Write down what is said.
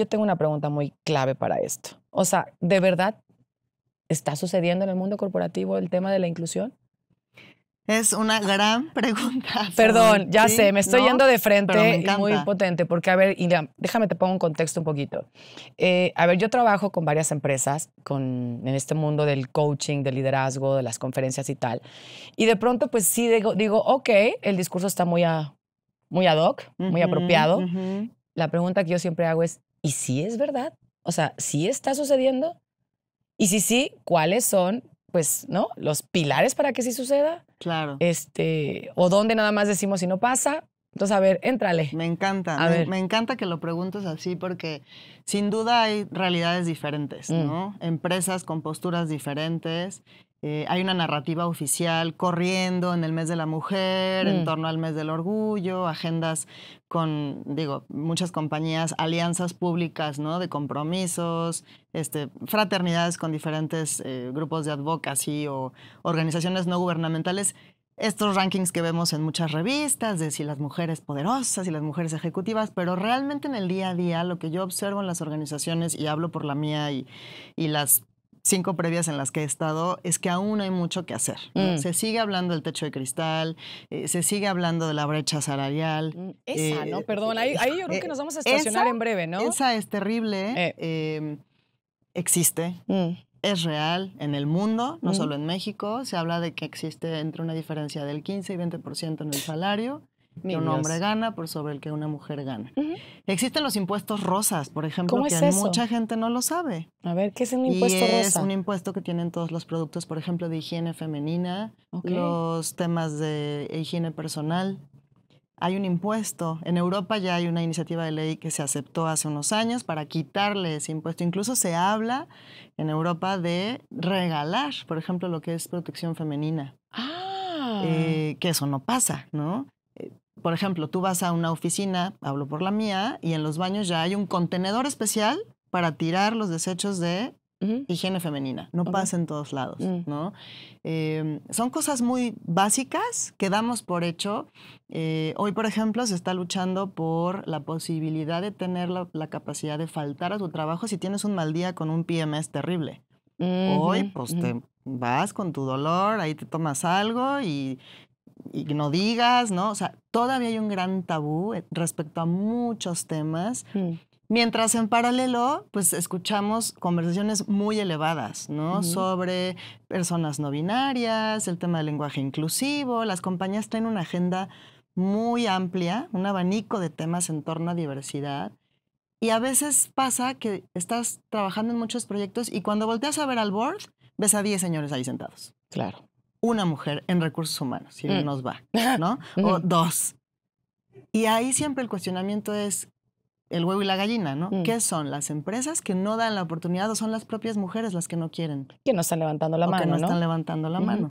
Yo tengo una pregunta muy clave para esto. O sea, ¿de verdad está sucediendo en el mundo corporativo el tema de la inclusión? Es una gran pregunta. Perdón, ya sé, me estoy yendo de frente y muy potente, porque a ver, y déjame te pongo un contexto un poquito. Eh, a ver, yo trabajo con varias empresas con, en este mundo del coaching, del liderazgo, de las conferencias y tal, y de pronto pues sí digo, digo ok, el discurso está muy, muy ad hoc, muy apropiado. La pregunta que yo siempre hago es, y si es verdad, o sea, si está sucediendo y si sí, cuáles son, pues, ¿no? Los pilares para que sí suceda. Claro. Este, o dónde nada más decimos si no pasa. Entonces, a ver, éntrale. Me encanta, a ver. me, encanta que lo preguntes así porque sin duda hay realidades diferentes, mm. ¿no? Empresas con posturas diferentes eh, hay una narrativa oficial corriendo en el mes de la mujer, en mm. torno al mes del orgullo, agendas con, digo, muchas compañías, alianzas públicas, ¿no? De compromisos, este, fraternidades con diferentes eh, grupos de advocacy o organizaciones no gubernamentales. Estos rankings que vemos en muchas revistas de si las mujeres poderosas y las mujeres ejecutivas, pero realmente en el día a día lo que yo observo en las organizaciones, y hablo por la mía y, y las cinco previas en las que he estado, es que aún hay mucho que hacer. Mm. Se sigue hablando del techo de cristal, eh, se sigue hablando de la brecha salarial. Mm, esa, ¿no? Eh, Perdón, eh, ahí, ahí, yo creo que nos vamos a estacionar en breve, ¿no? Esa es terrible, existe. Mm. Es real en el mundo, no solo en México. Se habla de que existe entre una diferencia del 15 y 20% en el salario que un hombre gana por sobre el que una mujer gana. Existen los impuestos rosas, por ejemplo, que mucha gente no lo sabe. A ver, ¿qué es un impuesto rosa? Es un impuesto que tienen todos los productos, por ejemplo, de higiene femenina, los temas de higiene personal. Hay un impuesto. En Europa ya hay una iniciativa de ley que se aceptó hace unos años para quitarle ese impuesto. Incluso se habla en Europa de regalar, por ejemplo, lo que es protección femenina. Ah. Eh, que eso no pasa, ¿no? por ejemplo, tú vas a una oficina, hablo por la mía, y en los baños ya hay un contenedor especial para tirar los desechos de higiene femenina. No pasa en todos lados, mm. ¿no? Eh, son cosas muy básicas que damos por hecho. Eh, hoy, por ejemplo, se está luchando por la posibilidad de tener la, capacidad de faltar a tu trabajo si tienes un mal día con un PMS terrible. Hoy, pues te vas con tu dolor, ahí te tomas algo y y no digas, ¿no? O sea, todavía hay un gran tabú eh, respecto a muchos temas. Mm. Mientras en paralelo, pues escuchamos conversaciones muy elevadas, ¿no? Sobre personas no binarias, el tema del lenguaje inclusivo, las compañías tienen una agenda muy amplia, un abanico de temas en torno a diversidad. Y a veces pasa que estás trabajando en muchos proyectos y cuando volteas a ver al board, ves a 10 señores ahí sentados. Claro una mujer en recursos humanos, si mm. nos va, ¿no? O mm. dos. Y ahí siempre el cuestionamiento es el huevo y la gallina, ¿no? Mm. ¿Qué son? ¿Las empresas que no dan la oportunidad o son las propias mujeres las que no quieren? Que no están levantando la mano, que no, están levantando la mano.